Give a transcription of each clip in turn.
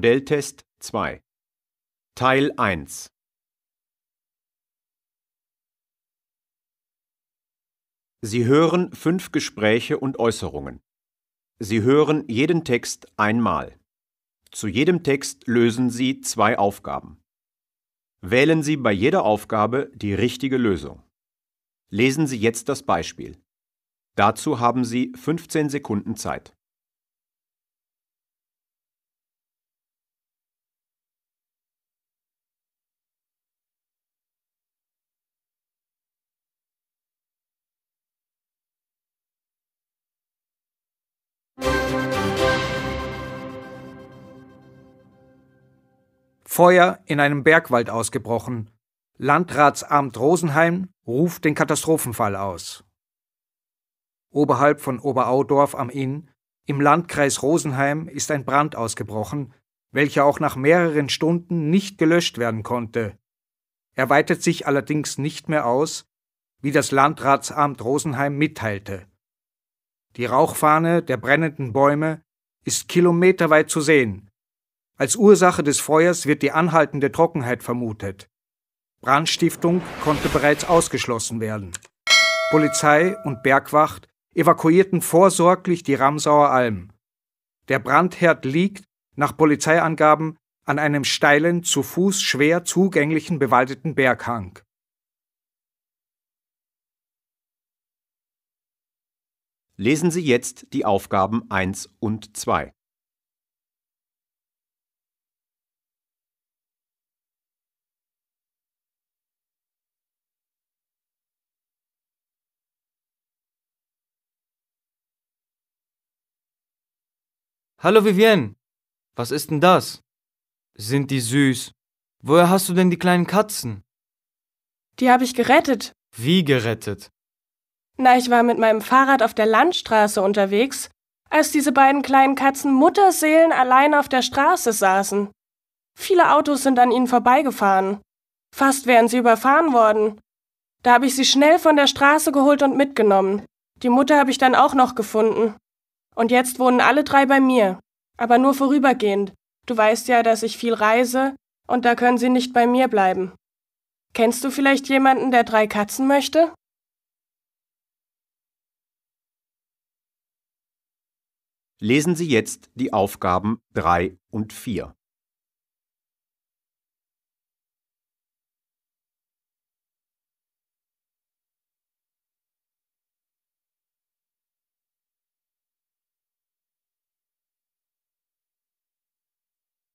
Modelltest 2 Teil 1 Sie hören fünf Gespräche und Äußerungen. Sie hören jeden Text einmal. Zu jedem Text lösen Sie zwei Aufgaben. Wählen Sie bei jeder Aufgabe die richtige Lösung. Lesen Sie jetzt das Beispiel. Dazu haben Sie 15 Sekunden Zeit. Feuer in einem Bergwald ausgebrochen. Landratsamt Rosenheim ruft den Katastrophenfall aus. Oberhalb von Oberaudorf am Inn, im Landkreis Rosenheim, ist ein Brand ausgebrochen, welcher auch nach mehreren Stunden nicht gelöscht werden konnte. Er weitet sich allerdings nicht mehr aus, wie das Landratsamt Rosenheim mitteilte. Die Rauchfahne der brennenden Bäume ist kilometerweit zu sehen. Als Ursache des Feuers wird die anhaltende Trockenheit vermutet. Brandstiftung konnte bereits ausgeschlossen werden. Polizei und Bergwacht evakuierten vorsorglich die Ramsauer Alm. Der Brandherd liegt, nach Polizeiangaben, an einem steilen, zu Fuß schwer zugänglichen bewaldeten Berghang. Lesen Sie jetzt die Aufgaben 1 und 2. Hallo Vivienne, was ist denn das? Sind die süß? Woher hast du denn die kleinen Katzen? Die habe ich gerettet. Wie gerettet? Na, ich war mit meinem Fahrrad auf der Landstraße unterwegs, als diese beiden kleinen Katzen Mutterseelen allein auf der Straße saßen. Viele Autos sind an ihnen vorbeigefahren. Fast wären sie überfahren worden. Da habe ich sie schnell von der Straße geholt und mitgenommen. Die Mutter habe ich dann auch noch gefunden. Und jetzt wohnen alle drei bei mir. Aber nur vorübergehend. Du weißt ja, dass ich viel reise, und da können sie nicht bei mir bleiben. Kennst du vielleicht jemanden, der drei Katzen möchte? Lesen Sie jetzt die Aufgaben 3 und 4.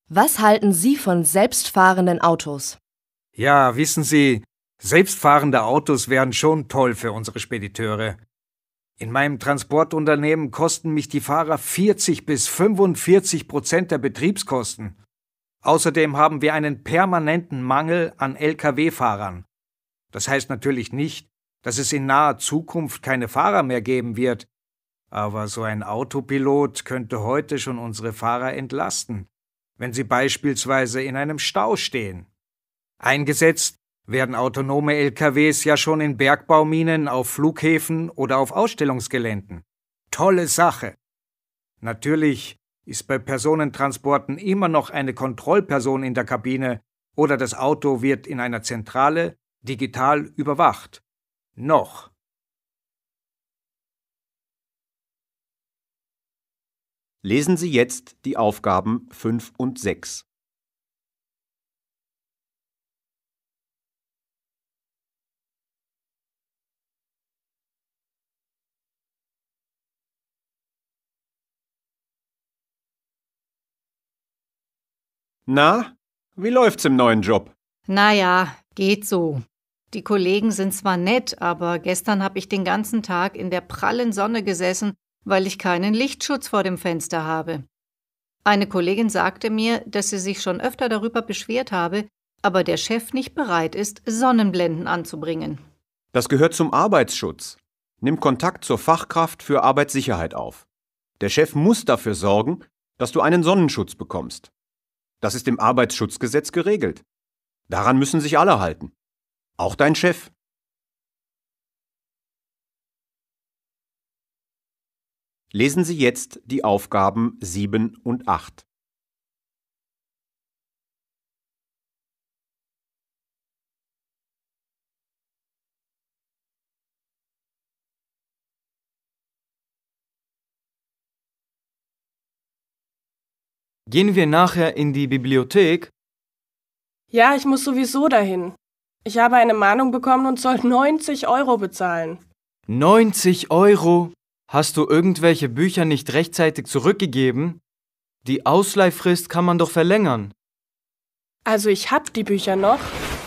Was halten Sie von selbstfahrenden Autos? Ja, wissen Sie, selbstfahrende Autos wären schon toll für unsere Spediteure. In meinem Transportunternehmen kosten mich die Fahrer 40 bis 45 Prozent der Betriebskosten. Außerdem haben wir einen permanenten Mangel an Lkw-Fahrern. Das heißt natürlich nicht, dass es in naher Zukunft keine Fahrer mehr geben wird, aber so ein Autopilot könnte heute schon unsere Fahrer entlasten, wenn sie beispielsweise in einem Stau stehen. Eingesetzt werden autonome LKWs ja schon in Bergbauminen, auf Flughäfen oder auf Ausstellungsgeländen. Tolle Sache. Natürlich ist bei Personentransporten immer noch eine Kontrollperson in der Kabine oder das Auto wird in einer Zentrale digital überwacht. Noch. Lesen Sie jetzt die Aufgaben 5 und 6. Na, wie läuft's im neuen Job? Naja, geht so. Die Kollegen sind zwar nett, aber gestern habe ich den ganzen Tag in der prallen Sonne gesessen, weil ich keinen Lichtschutz vor dem Fenster habe. Eine Kollegin sagte mir, dass sie sich schon öfter darüber beschwert habe, aber der Chef nicht bereit ist, Sonnenblenden anzubringen. Das gehört zum Arbeitsschutz. Nimm Kontakt zur Fachkraft für Arbeitssicherheit auf. Der Chef muss dafür sorgen, dass du einen Sonnenschutz bekommst. Das ist im Arbeitsschutzgesetz geregelt. Daran müssen sich alle halten. Auch dein Chef. Lesen Sie jetzt die Aufgaben 7 und 8. Gehen wir nachher in die Bibliothek? Ja, ich muss sowieso dahin. Ich habe eine Mahnung bekommen und soll 90 Euro bezahlen. 90 Euro? Hast du irgendwelche Bücher nicht rechtzeitig zurückgegeben? Die Ausleihfrist kann man doch verlängern. Also ich habe die Bücher noch,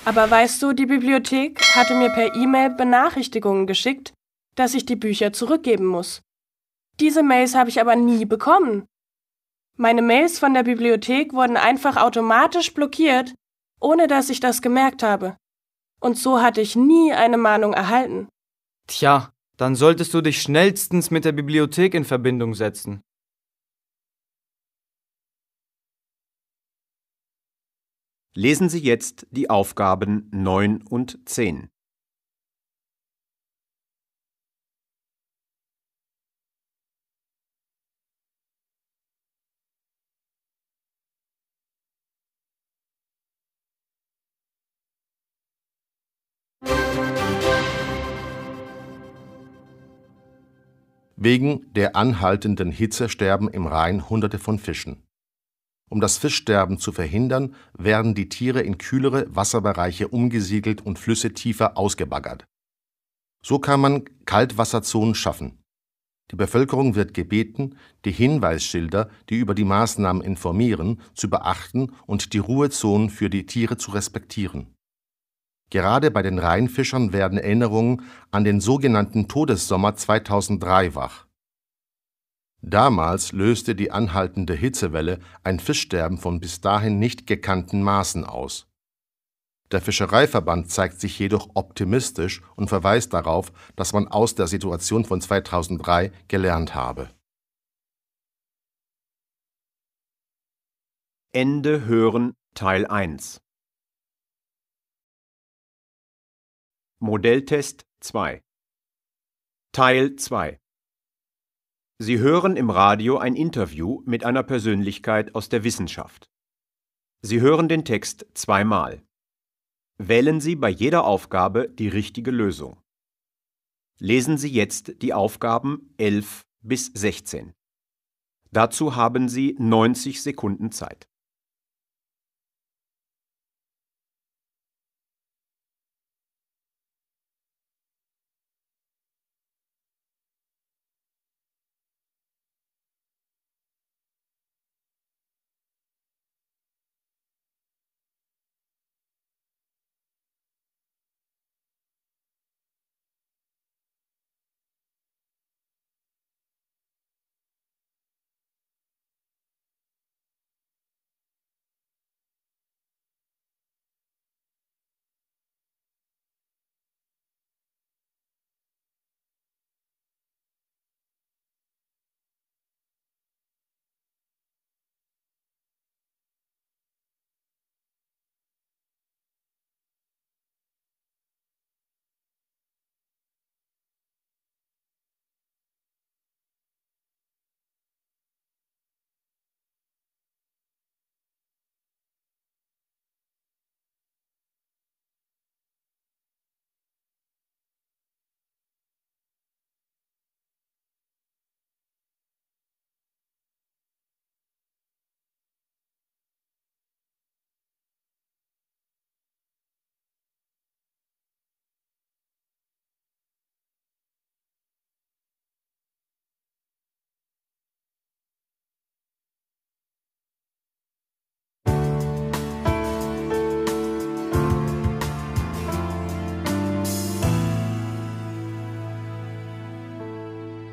aber weißt du, die Bibliothek hatte mir per E-Mail Benachrichtigungen geschickt, dass ich die Bücher zurückgeben muss. Diese Mails habe ich aber nie bekommen. Meine Mails von der Bibliothek wurden einfach automatisch blockiert, ohne dass ich das gemerkt habe. Und so hatte ich nie eine Mahnung erhalten. Tja, dann solltest du dich schnellstens mit der Bibliothek in Verbindung setzen. Lesen Sie jetzt die Aufgaben 9 und 10. Wegen der anhaltenden Hitze sterben im Rhein Hunderte von Fischen. Um das Fischsterben zu verhindern, werden die Tiere in kühlere Wasserbereiche umgesiedelt und Flüsse tiefer ausgebaggert. So kann man Kaltwasserzonen schaffen. Die Bevölkerung wird gebeten, die Hinweisschilder, die über die Maßnahmen informieren, zu beachten und die Ruhezonen für die Tiere zu respektieren. Gerade bei den Rheinfischern werden Erinnerungen an den sogenannten Todessommer 2003 wach. Damals löste die anhaltende Hitzewelle ein Fischsterben von bis dahin nicht gekannten Maßen aus. Der Fischereiverband zeigt sich jedoch optimistisch und verweist darauf, dass man aus der Situation von 2003 gelernt habe. Ende hören Teil 1 Modelltest 2 Teil 2 Sie hören im Radio ein Interview mit einer Persönlichkeit aus der Wissenschaft. Sie hören den Text zweimal. Wählen Sie bei jeder Aufgabe die richtige Lösung. Lesen Sie jetzt die Aufgaben 11 bis 16. Dazu haben Sie 90 Sekunden Zeit.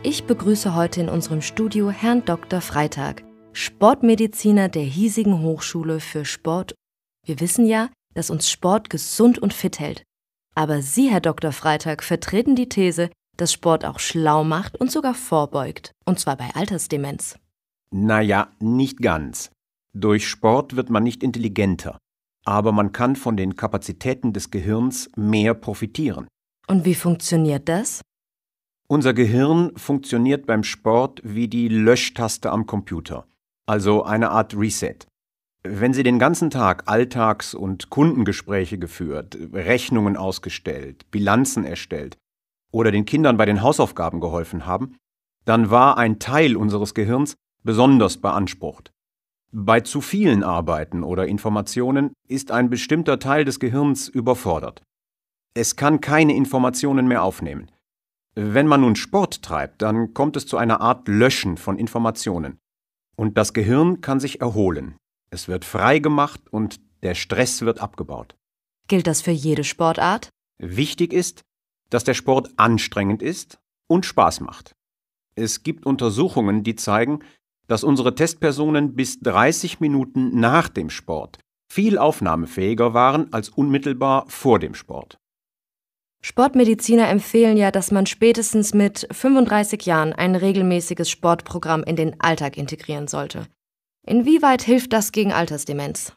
Ich begrüße heute in unserem Studio Herrn Dr. Freitag, Sportmediziner der hiesigen Hochschule für Sport. Wir wissen ja, dass uns Sport gesund und fit hält. Aber Sie, Herr Dr. Freitag, vertreten die These, dass Sport auch schlau macht und sogar vorbeugt, und zwar bei Altersdemenz. Naja, nicht ganz. Durch Sport wird man nicht intelligenter, aber man kann von den Kapazitäten des Gehirns mehr profitieren. Und wie funktioniert das? Unser Gehirn funktioniert beim Sport wie die Löschtaste am Computer, also eine Art Reset. Wenn Sie den ganzen Tag Alltags- und Kundengespräche geführt, Rechnungen ausgestellt, Bilanzen erstellt oder den Kindern bei den Hausaufgaben geholfen haben, dann war ein Teil unseres Gehirns besonders beansprucht. Bei zu vielen Arbeiten oder Informationen ist ein bestimmter Teil des Gehirns überfordert. Es kann keine Informationen mehr aufnehmen. Wenn man nun Sport treibt, dann kommt es zu einer Art Löschen von Informationen. Und das Gehirn kann sich erholen. Es wird frei gemacht und der Stress wird abgebaut. Gilt das für jede Sportart? Wichtig ist, dass der Sport anstrengend ist und Spaß macht. Es gibt Untersuchungen, die zeigen, dass unsere Testpersonen bis 30 Minuten nach dem Sport viel aufnahmefähiger waren als unmittelbar vor dem Sport. Sportmediziner empfehlen ja, dass man spätestens mit 35 Jahren ein regelmäßiges Sportprogramm in den Alltag integrieren sollte. Inwieweit hilft das gegen Altersdemenz?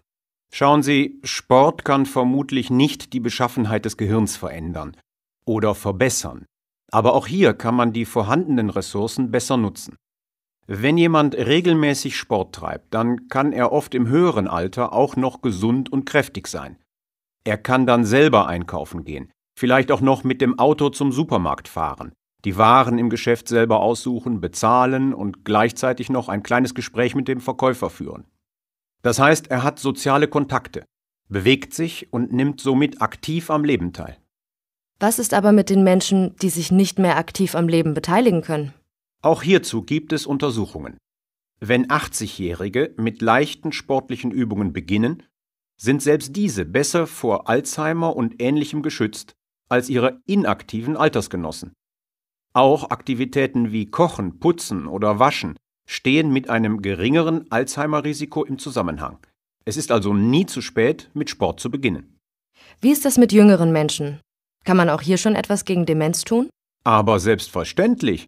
Schauen Sie, Sport kann vermutlich nicht die Beschaffenheit des Gehirns verändern oder verbessern. Aber auch hier kann man die vorhandenen Ressourcen besser nutzen. Wenn jemand regelmäßig Sport treibt, dann kann er oft im höheren Alter auch noch gesund und kräftig sein. Er kann dann selber einkaufen gehen, vielleicht auch noch mit dem Auto zum Supermarkt fahren, die Waren im Geschäft selber aussuchen, bezahlen und gleichzeitig noch ein kleines Gespräch mit dem Verkäufer führen. Das heißt, er hat soziale Kontakte, bewegt sich und nimmt somit aktiv am Leben teil. Was ist aber mit den Menschen, die sich nicht mehr aktiv am Leben beteiligen können? Auch hierzu gibt es Untersuchungen. Wenn 80-Jährige mit leichten sportlichen Übungen beginnen, sind selbst diese besser vor Alzheimer und ähnlichem geschützt als ihre inaktiven Altersgenossen. Auch Aktivitäten wie Kochen, Putzen oder Waschen stehen mit einem geringeren Alzheimer-Risiko im Zusammenhang. Es ist also nie zu spät, mit Sport zu beginnen. Wie ist das mit jüngeren Menschen? Kann man auch hier schon etwas gegen Demenz tun? Aber selbstverständlich.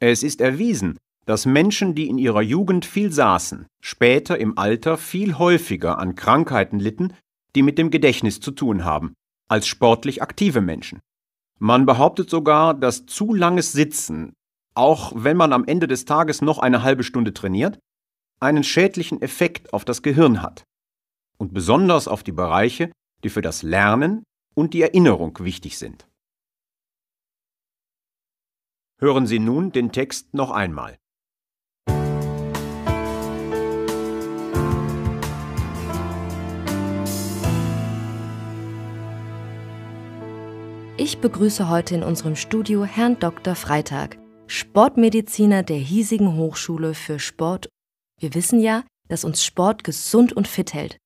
Es ist erwiesen, dass Menschen, die in ihrer Jugend viel saßen, später im Alter viel häufiger an Krankheiten litten, die mit dem Gedächtnis zu tun haben, als sportlich aktive Menschen. Man behauptet sogar, dass zu langes Sitzen, auch wenn man am Ende des Tages noch eine halbe Stunde trainiert, einen schädlichen Effekt auf das Gehirn hat und besonders auf die Bereiche, die für das Lernen und die Erinnerung wichtig sind. Hören Sie nun den Text noch einmal. Ich begrüße heute in unserem Studio Herrn Dr. Freitag, Sportmediziner der hiesigen Hochschule für Sport. Wir wissen ja, dass uns Sport gesund und fit hält.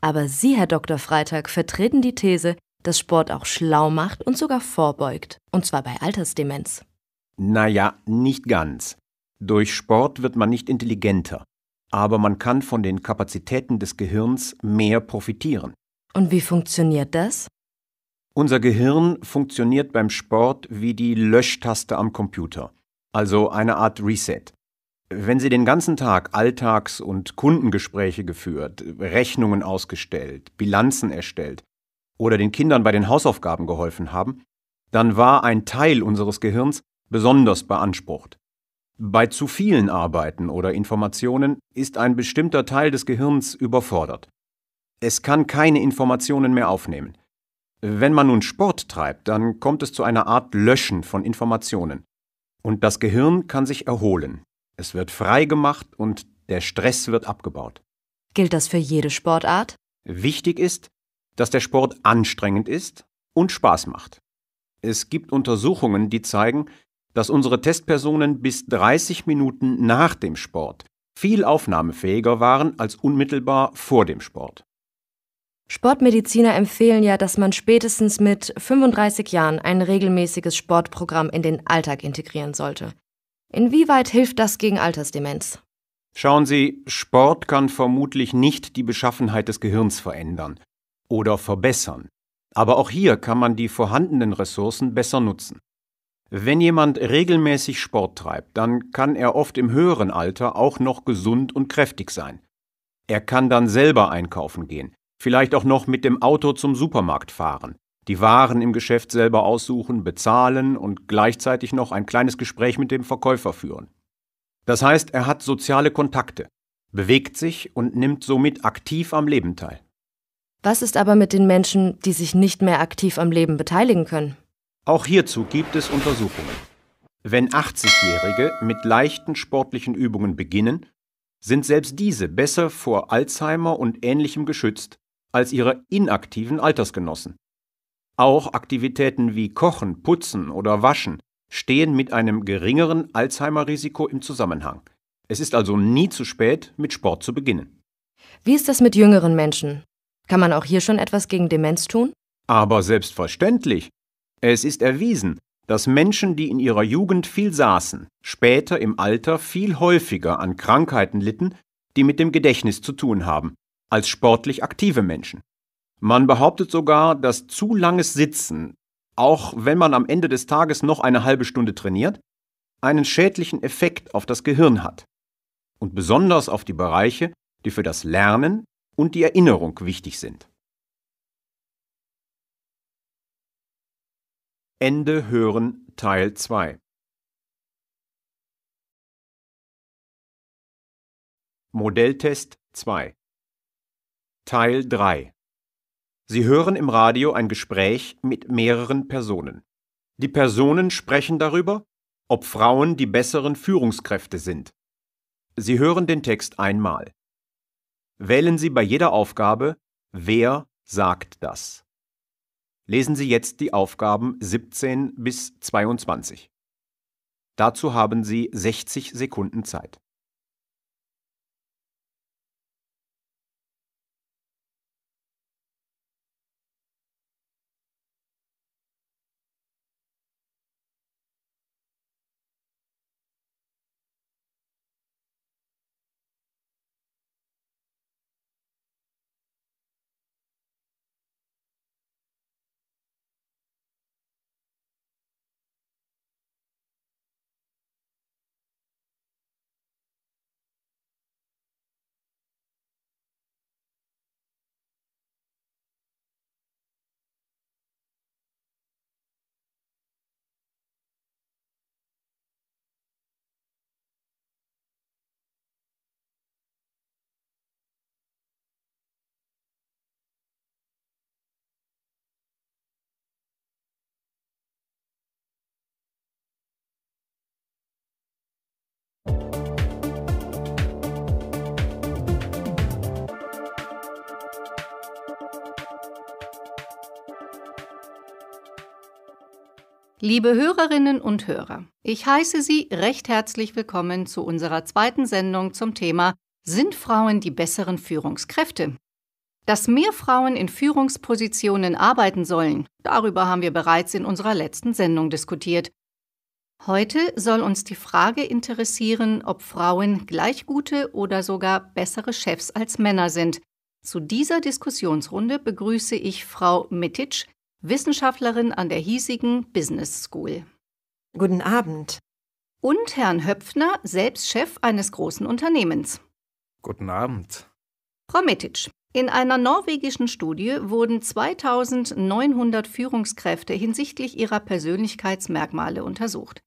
Aber Sie, Herr Dr. Freitag, vertreten die These, dass Sport auch schlau macht und sogar vorbeugt, und zwar bei Altersdemenz. Naja, nicht ganz. Durch Sport wird man nicht intelligenter, aber man kann von den Kapazitäten des Gehirns mehr profitieren. Und wie funktioniert das? Unser Gehirn funktioniert beim Sport wie die Löschtaste am Computer, also eine Art Reset. Wenn Sie den ganzen Tag Alltags- und Kundengespräche geführt, Rechnungen ausgestellt, Bilanzen erstellt oder den Kindern bei den Hausaufgaben geholfen haben, dann war ein Teil unseres Gehirns besonders beansprucht. Bei zu vielen Arbeiten oder Informationen ist ein bestimmter Teil des Gehirns überfordert. Es kann keine Informationen mehr aufnehmen. Wenn man nun Sport treibt, dann kommt es zu einer Art Löschen von Informationen. Und das Gehirn kann sich erholen. Es wird frei gemacht und der Stress wird abgebaut. Gilt das für jede Sportart? Wichtig ist, dass der Sport anstrengend ist und Spaß macht. Es gibt Untersuchungen, die zeigen, dass unsere Testpersonen bis 30 Minuten nach dem Sport viel aufnahmefähiger waren als unmittelbar vor dem Sport. Sportmediziner empfehlen ja, dass man spätestens mit 35 Jahren ein regelmäßiges Sportprogramm in den Alltag integrieren sollte. Inwieweit hilft das gegen Altersdemenz? Schauen Sie, Sport kann vermutlich nicht die Beschaffenheit des Gehirns verändern oder verbessern. Aber auch hier kann man die vorhandenen Ressourcen besser nutzen. Wenn jemand regelmäßig Sport treibt, dann kann er oft im höheren Alter auch noch gesund und kräftig sein. Er kann dann selber einkaufen gehen, vielleicht auch noch mit dem Auto zum Supermarkt fahren, die Waren im Geschäft selber aussuchen, bezahlen und gleichzeitig noch ein kleines Gespräch mit dem Verkäufer führen. Das heißt, er hat soziale Kontakte, bewegt sich und nimmt somit aktiv am Leben teil. Was ist aber mit den Menschen, die sich nicht mehr aktiv am Leben beteiligen können? Auch hierzu gibt es Untersuchungen. Wenn 80-Jährige mit leichten sportlichen Übungen beginnen, sind selbst diese besser vor Alzheimer und ähnlichem geschützt als ihre inaktiven Altersgenossen. Auch Aktivitäten wie Kochen, Putzen oder Waschen stehen mit einem geringeren Alzheimer-Risiko im Zusammenhang. Es ist also nie zu spät, mit Sport zu beginnen. Wie ist das mit jüngeren Menschen? Kann man auch hier schon etwas gegen Demenz tun? Aber selbstverständlich. Es ist erwiesen, dass Menschen, die in ihrer Jugend viel saßen, später im Alter viel häufiger an Krankheiten litten, die mit dem Gedächtnis zu tun haben, als sportlich aktive Menschen. Man behauptet sogar, dass zu langes Sitzen, auch wenn man am Ende des Tages noch eine halbe Stunde trainiert, einen schädlichen Effekt auf das Gehirn hat und besonders auf die Bereiche, die für das Lernen und die Erinnerung wichtig sind. Ende hören Teil 2 Modelltest 2 Teil 3 Sie hören im Radio ein Gespräch mit mehreren Personen. Die Personen sprechen darüber, ob Frauen die besseren Führungskräfte sind. Sie hören den Text einmal. Wählen Sie bei jeder Aufgabe, wer sagt das? Lesen Sie jetzt die Aufgaben 17 bis 22. Dazu haben Sie 60 Sekunden Zeit. Liebe Hörerinnen und Hörer, ich heiße Sie recht herzlich willkommen zu unserer zweiten Sendung zum Thema Sind Frauen die besseren Führungskräfte? Dass mehr Frauen in Führungspositionen arbeiten sollen, darüber haben wir bereits in unserer letzten Sendung diskutiert. Heute soll uns die Frage interessieren, ob Frauen gleich gute oder sogar bessere Chefs als Männer sind. Zu dieser Diskussionsrunde begrüße ich Frau Mittitsch, Wissenschaftlerin an der hiesigen Business School. Guten Abend. Und Herrn Höpfner, selbst Chef eines großen Unternehmens. Guten Abend. Frau Metic, in einer norwegischen Studie wurden 2900 Führungskräfte hinsichtlich ihrer Persönlichkeitsmerkmale untersucht.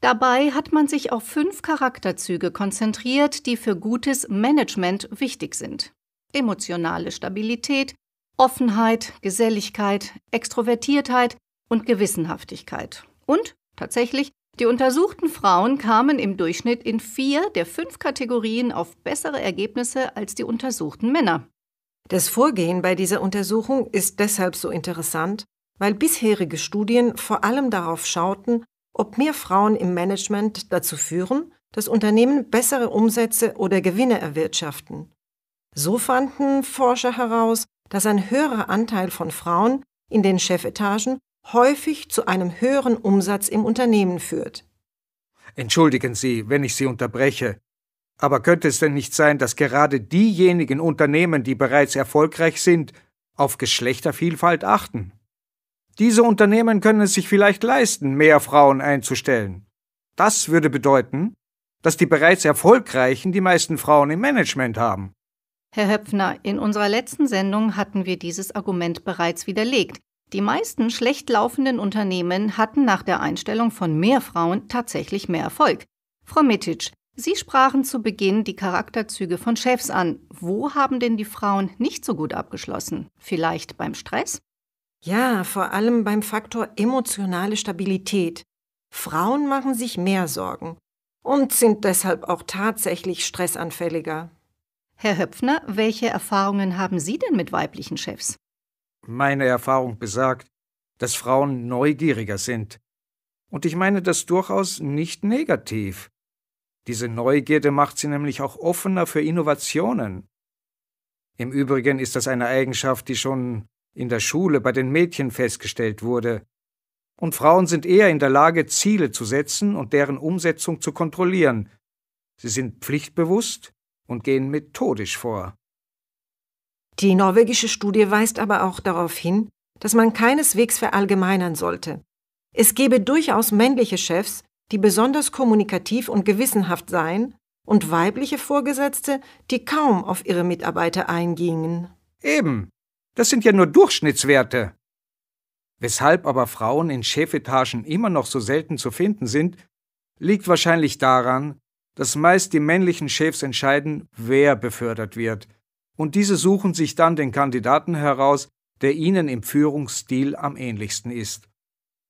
Dabei hat man sich auf fünf Charakterzüge konzentriert, die für gutes Management wichtig sind. Emotionale Stabilität, Offenheit, Geselligkeit, Extrovertiertheit und Gewissenhaftigkeit. Und tatsächlich, die untersuchten Frauen kamen im Durchschnitt in vier der fünf Kategorien auf bessere Ergebnisse als die untersuchten Männer. Das Vorgehen bei dieser Untersuchung ist deshalb so interessant, weil bisherige Studien vor allem darauf schauten, ob mehr Frauen im Management dazu führen, dass Unternehmen bessere Umsätze oder Gewinne erwirtschaften. So fanden Forscher heraus, dass ein höherer Anteil von Frauen in den Chefetagen häufig zu einem höheren Umsatz im Unternehmen führt. Entschuldigen Sie, wenn ich Sie unterbreche, aber könnte es denn nicht sein, dass gerade diejenigen Unternehmen, die bereits erfolgreich sind, auf Geschlechtervielfalt achten? Diese Unternehmen können es sich vielleicht leisten, mehr Frauen einzustellen. Das würde bedeuten, dass die bereits Erfolgreichen die meisten Frauen im Management haben. Herr Höpfner, in unserer letzten Sendung hatten wir dieses Argument bereits widerlegt. Die meisten schlecht laufenden Unternehmen hatten nach der Einstellung von mehr Frauen tatsächlich mehr Erfolg. Frau Mittitsch, Sie sprachen zu Beginn die Charakterzüge von Chefs an. Wo haben denn die Frauen nicht so gut abgeschlossen? Vielleicht beim Stress? Ja, vor allem beim Faktor emotionale Stabilität. Frauen machen sich mehr Sorgen und sind deshalb auch tatsächlich stressanfälliger. Herr Höpfner, welche Erfahrungen haben Sie denn mit weiblichen Chefs? Meine Erfahrung besagt, dass Frauen neugieriger sind. Und ich meine das durchaus nicht negativ. Diese Neugierde macht sie nämlich auch offener für Innovationen. Im Übrigen ist das eine Eigenschaft, die schon in der Schule bei den Mädchen festgestellt wurde. Und Frauen sind eher in der Lage, Ziele zu setzen und deren Umsetzung zu kontrollieren. Sie sind pflichtbewusst und gehen methodisch vor. Die norwegische Studie weist aber auch darauf hin, dass man keineswegs verallgemeinern sollte. Es gebe durchaus männliche Chefs, die besonders kommunikativ und gewissenhaft seien, und weibliche Vorgesetzte, die kaum auf ihre Mitarbeiter eingingen. Eben, das sind ja nur Durchschnittswerte. Weshalb aber Frauen in Chefetagen immer noch so selten zu finden sind, liegt wahrscheinlich daran, dass meist die männlichen Chefs entscheiden, wer befördert wird, und diese suchen sich dann den Kandidaten heraus, der ihnen im Führungsstil am ähnlichsten ist.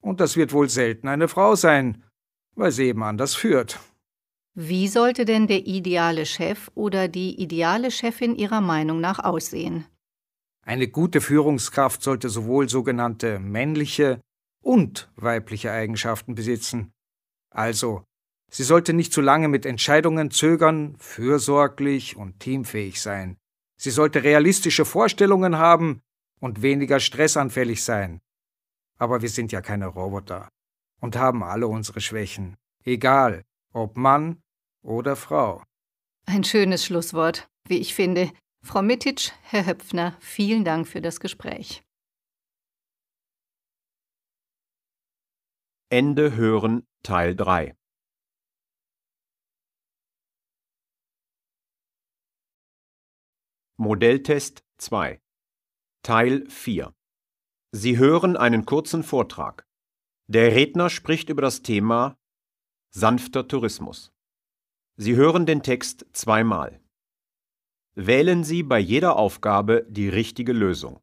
Und das wird wohl selten eine Frau sein, weil sie eben anders führt. Wie sollte denn der ideale Chef oder die ideale Chefin Ihrer Meinung nach aussehen? Eine gute Führungskraft sollte sowohl sogenannte männliche und weibliche Eigenschaften besitzen. Also Sie sollte nicht zu lange mit Entscheidungen zögern, fürsorglich und teamfähig sein. Sie sollte realistische Vorstellungen haben und weniger stressanfällig sein. Aber wir sind ja keine Roboter und haben alle unsere Schwächen, egal ob Mann oder Frau. Ein schönes Schlusswort, wie ich finde. Frau Mittitsch, Herr Höpfner, vielen Dank für das Gespräch. Ende hören Teil 3 Modelltest 2 Teil 4 Sie hören einen kurzen Vortrag. Der Redner spricht über das Thema sanfter Tourismus. Sie hören den Text zweimal. Wählen Sie bei jeder Aufgabe die richtige Lösung.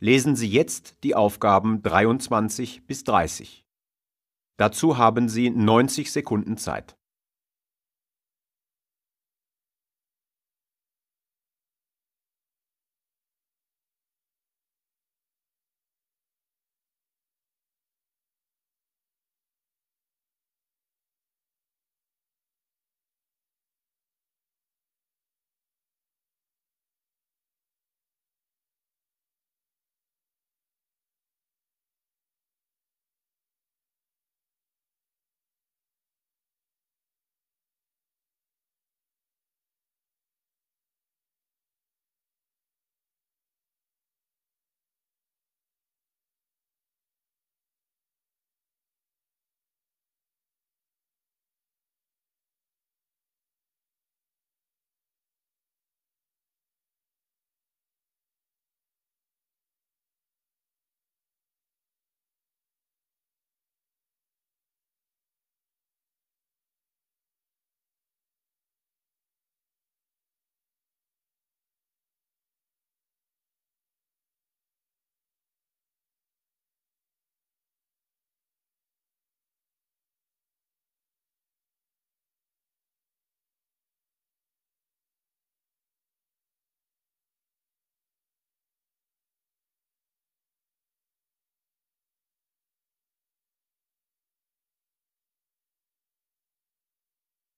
Lesen Sie jetzt die Aufgaben 23 bis 30. Dazu haben Sie 90 Sekunden Zeit.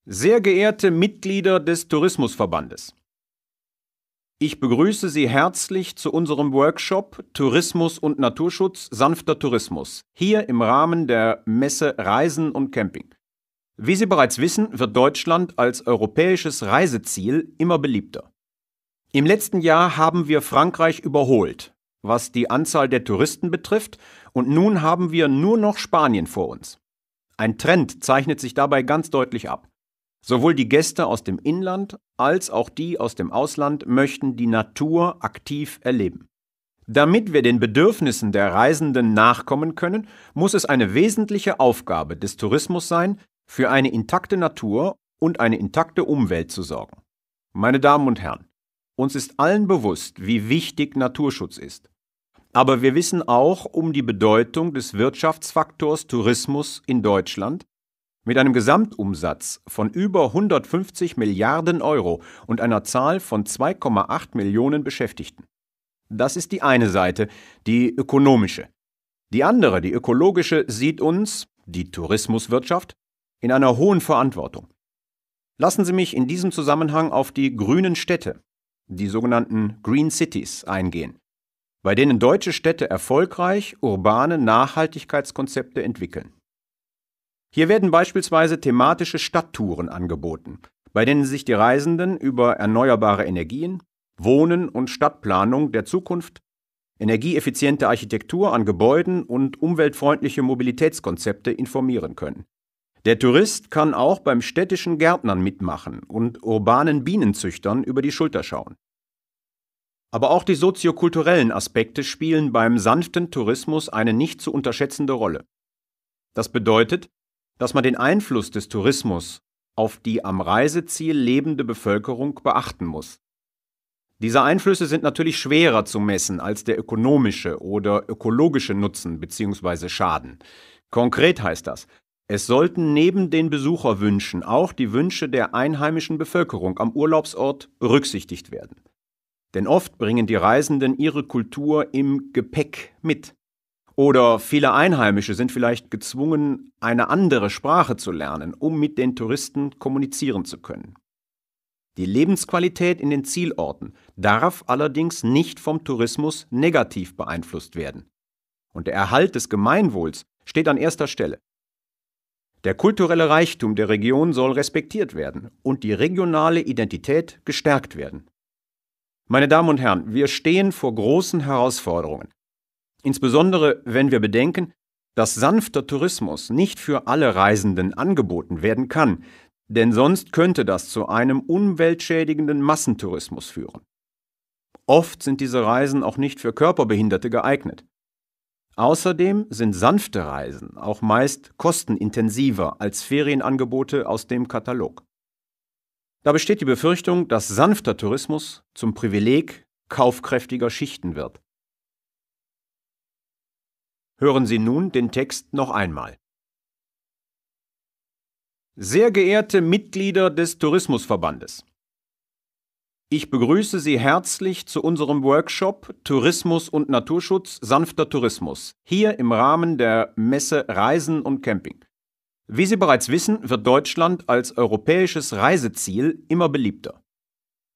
Sehr geehrte Mitglieder des Tourismusverbandes, ich begrüße Sie herzlich zu unserem Workshop Tourismus und Naturschutz sanfter Tourismus hier im Rahmen der Messe Reisen und Camping. Wie Sie bereits wissen, wird Deutschland als europäisches Reiseziel immer beliebter. Im letzten Jahr haben wir Frankreich überholt, was die Anzahl der Touristen betrifft, und nun haben wir nur noch Spanien vor uns. Ein Trend zeichnet sich dabei ganz deutlich ab. Sowohl die Gäste aus dem Inland als auch die aus dem Ausland möchten die Natur aktiv erleben. Damit wir den Bedürfnissen der Reisenden nachkommen können, muss es eine wesentliche Aufgabe des Tourismus sein, für eine intakte Natur und eine intakte Umwelt zu sorgen. Meine Damen und Herren, uns ist allen bewusst, wie wichtig Naturschutz ist. Aber wir wissen auch um die Bedeutung des Wirtschaftsfaktors Tourismus in Deutschland mit einem Gesamtumsatz von über 150 Milliarden Euro und einer Zahl von 2,8 Millionen Beschäftigten. Das ist die eine Seite, die ökonomische. Die andere, die ökologische, sieht uns, die Tourismuswirtschaft, in einer hohen Verantwortung. Lassen Sie mich in diesem Zusammenhang auf die grünen Städte, die sogenannten Green Cities, eingehen, bei denen deutsche Städte erfolgreich urbane Nachhaltigkeitskonzepte entwickeln. Hier werden beispielsweise thematische Stadttouren angeboten, bei denen sich die Reisenden über erneuerbare Energien, Wohnen und Stadtplanung der Zukunft, energieeffiziente Architektur an Gebäuden und umweltfreundliche Mobilitätskonzepte informieren können. Der Tourist kann auch beim städtischen Gärtnern mitmachen und urbanen Bienenzüchtern über die Schulter schauen. Aber auch die soziokulturellen Aspekte spielen beim sanften Tourismus eine nicht zu unterschätzende Rolle. Das bedeutet, dass man den Einfluss des Tourismus auf die am Reiseziel lebende Bevölkerung beachten muss. Diese Einflüsse sind natürlich schwerer zu messen als der ökonomische oder ökologische Nutzen bzw. Schaden. Konkret heißt das, es sollten neben den Besucherwünschen auch die Wünsche der einheimischen Bevölkerung am Urlaubsort berücksichtigt werden. Denn oft bringen die Reisenden ihre Kultur im Gepäck mit. Oder viele Einheimische sind vielleicht gezwungen, eine andere Sprache zu lernen, um mit den Touristen kommunizieren zu können. Die Lebensqualität in den Zielorten darf allerdings nicht vom Tourismus negativ beeinflusst werden. Und der Erhalt des Gemeinwohls steht an erster Stelle. Der kulturelle Reichtum der Region soll respektiert werden und die regionale Identität gestärkt werden. Meine Damen und Herren, wir stehen vor großen Herausforderungen. Insbesondere wenn wir bedenken, dass sanfter Tourismus nicht für alle Reisenden angeboten werden kann, denn sonst könnte das zu einem umweltschädigenden Massentourismus führen. Oft sind diese Reisen auch nicht für Körperbehinderte geeignet. Außerdem sind sanfte Reisen auch meist kostenintensiver als Ferienangebote aus dem Katalog. Da besteht die Befürchtung, dass sanfter Tourismus zum Privileg kaufkräftiger Schichten wird. Hören Sie nun den Text noch einmal. Sehr geehrte Mitglieder des Tourismusverbandes, ich begrüße Sie herzlich zu unserem Workshop Tourismus und Naturschutz sanfter Tourismus hier im Rahmen der Messe Reisen und Camping. Wie Sie bereits wissen, wird Deutschland als europäisches Reiseziel immer beliebter.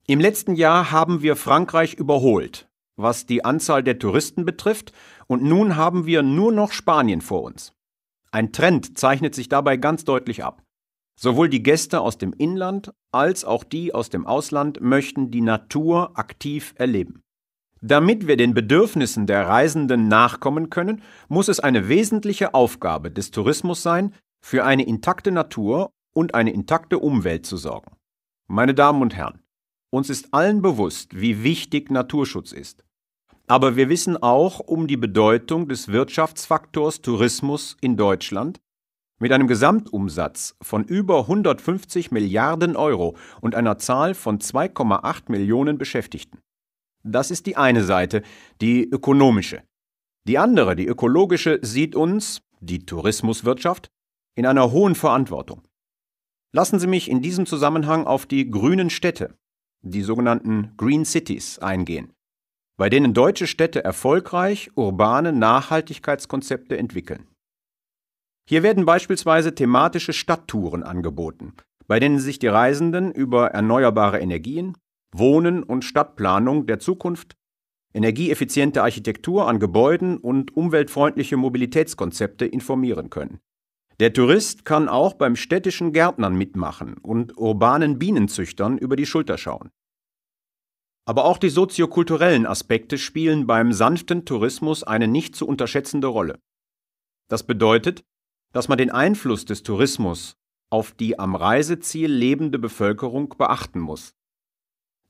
Im letzten Jahr haben wir Frankreich überholt, was die Anzahl der Touristen betrifft und nun haben wir nur noch Spanien vor uns. Ein Trend zeichnet sich dabei ganz deutlich ab. Sowohl die Gäste aus dem Inland als auch die aus dem Ausland möchten die Natur aktiv erleben. Damit wir den Bedürfnissen der Reisenden nachkommen können, muss es eine wesentliche Aufgabe des Tourismus sein, für eine intakte Natur und eine intakte Umwelt zu sorgen. Meine Damen und Herren, uns ist allen bewusst, wie wichtig Naturschutz ist. Aber wir wissen auch um die Bedeutung des Wirtschaftsfaktors Tourismus in Deutschland mit einem Gesamtumsatz von über 150 Milliarden Euro und einer Zahl von 2,8 Millionen Beschäftigten. Das ist die eine Seite, die ökonomische. Die andere, die ökologische, sieht uns, die Tourismuswirtschaft, in einer hohen Verantwortung. Lassen Sie mich in diesem Zusammenhang auf die grünen Städte, die sogenannten Green Cities, eingehen bei denen deutsche Städte erfolgreich urbane Nachhaltigkeitskonzepte entwickeln. Hier werden beispielsweise thematische Stadttouren angeboten, bei denen sich die Reisenden über erneuerbare Energien, Wohnen und Stadtplanung der Zukunft, energieeffiziente Architektur an Gebäuden und umweltfreundliche Mobilitätskonzepte informieren können. Der Tourist kann auch beim städtischen Gärtnern mitmachen und urbanen Bienenzüchtern über die Schulter schauen. Aber auch die soziokulturellen Aspekte spielen beim sanften Tourismus eine nicht zu unterschätzende Rolle. Das bedeutet, dass man den Einfluss des Tourismus auf die am Reiseziel lebende Bevölkerung beachten muss.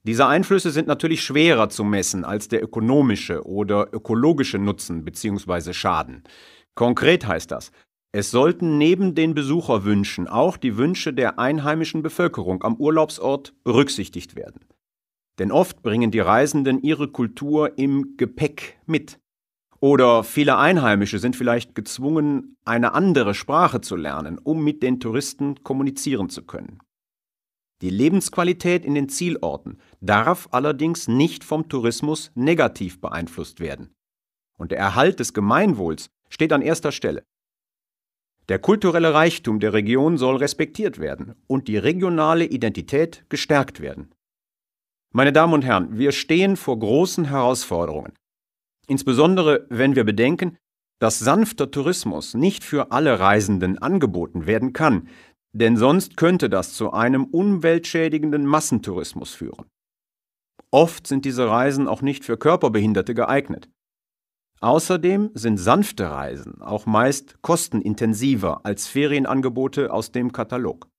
Diese Einflüsse sind natürlich schwerer zu messen als der ökonomische oder ökologische Nutzen bzw. Schaden. Konkret heißt das, es sollten neben den Besucherwünschen auch die Wünsche der einheimischen Bevölkerung am Urlaubsort berücksichtigt werden. Denn oft bringen die Reisenden ihre Kultur im Gepäck mit. Oder viele Einheimische sind vielleicht gezwungen, eine andere Sprache zu lernen, um mit den Touristen kommunizieren zu können. Die Lebensqualität in den Zielorten darf allerdings nicht vom Tourismus negativ beeinflusst werden. Und der Erhalt des Gemeinwohls steht an erster Stelle. Der kulturelle Reichtum der Region soll respektiert werden und die regionale Identität gestärkt werden. Meine Damen und Herren, wir stehen vor großen Herausforderungen. Insbesondere wenn wir bedenken, dass sanfter Tourismus nicht für alle Reisenden angeboten werden kann, denn sonst könnte das zu einem umweltschädigenden Massentourismus führen. Oft sind diese Reisen auch nicht für Körperbehinderte geeignet. Außerdem sind sanfte Reisen auch meist kostenintensiver als Ferienangebote aus dem Katalog.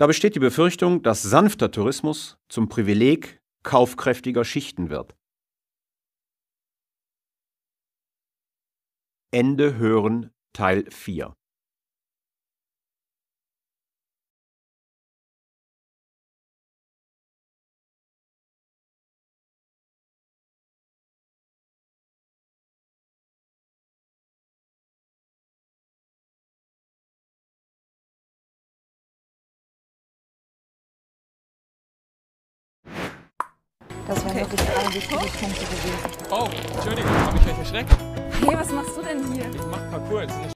Da besteht die Befürchtung, dass sanfter Tourismus zum Privileg kaufkräftiger Schichten wird. Ende hören Teil 4 wirklich drei wichtige Punkte gewesen. Oh, Entschuldigung, habe ich euch erschreckt? Hey, was machst du denn hier? Ich mach Parcours.